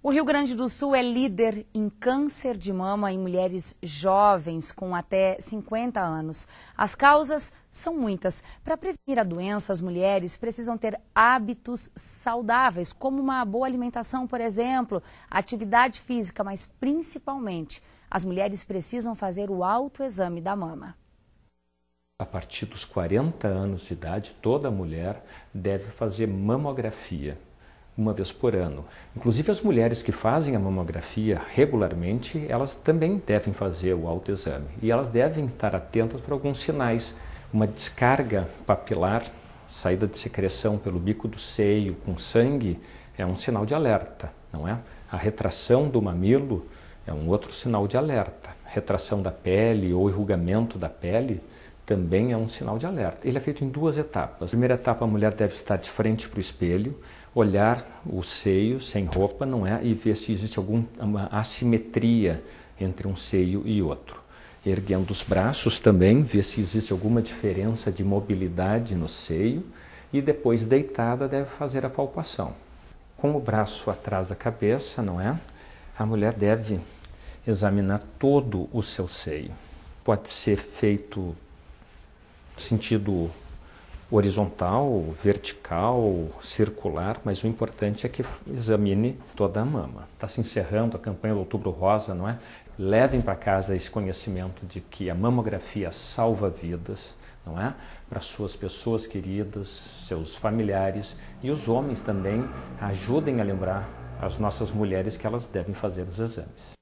O Rio Grande do Sul é líder em câncer de mama em mulheres jovens com até 50 anos. As causas são muitas. Para prevenir a doença, as mulheres precisam ter hábitos saudáveis, como uma boa alimentação, por exemplo, atividade física, mas principalmente as mulheres precisam fazer o autoexame da mama. A partir dos 40 anos de idade, toda mulher deve fazer mamografia uma vez por ano. Inclusive as mulheres que fazem a mamografia regularmente, elas também devem fazer o autoexame e elas devem estar atentas para alguns sinais, uma descarga papilar, saída de secreção pelo bico do seio com sangue é um sinal de alerta, não é? A retração do mamilo é um outro sinal de alerta. Retração da pele ou enrugamento da pele também é um sinal de alerta. Ele é feito em duas etapas. Primeira etapa, a mulher deve estar de frente para o espelho, olhar o seio sem roupa, não é, e ver se existe alguma assimetria entre um seio e outro. Erguendo os braços também, ver se existe alguma diferença de mobilidade no seio e depois deitada deve fazer a palpação. Com o braço atrás da cabeça, não é? A mulher deve examinar todo o seu seio. Pode ser feito sentido horizontal, vertical, circular, mas o importante é que examine toda a mama. Está se encerrando a campanha do Outubro Rosa, não é? Levem para casa esse conhecimento de que a mamografia salva vidas, não é? Para suas pessoas queridas, seus familiares e os homens também ajudem a lembrar as nossas mulheres que elas devem fazer os exames.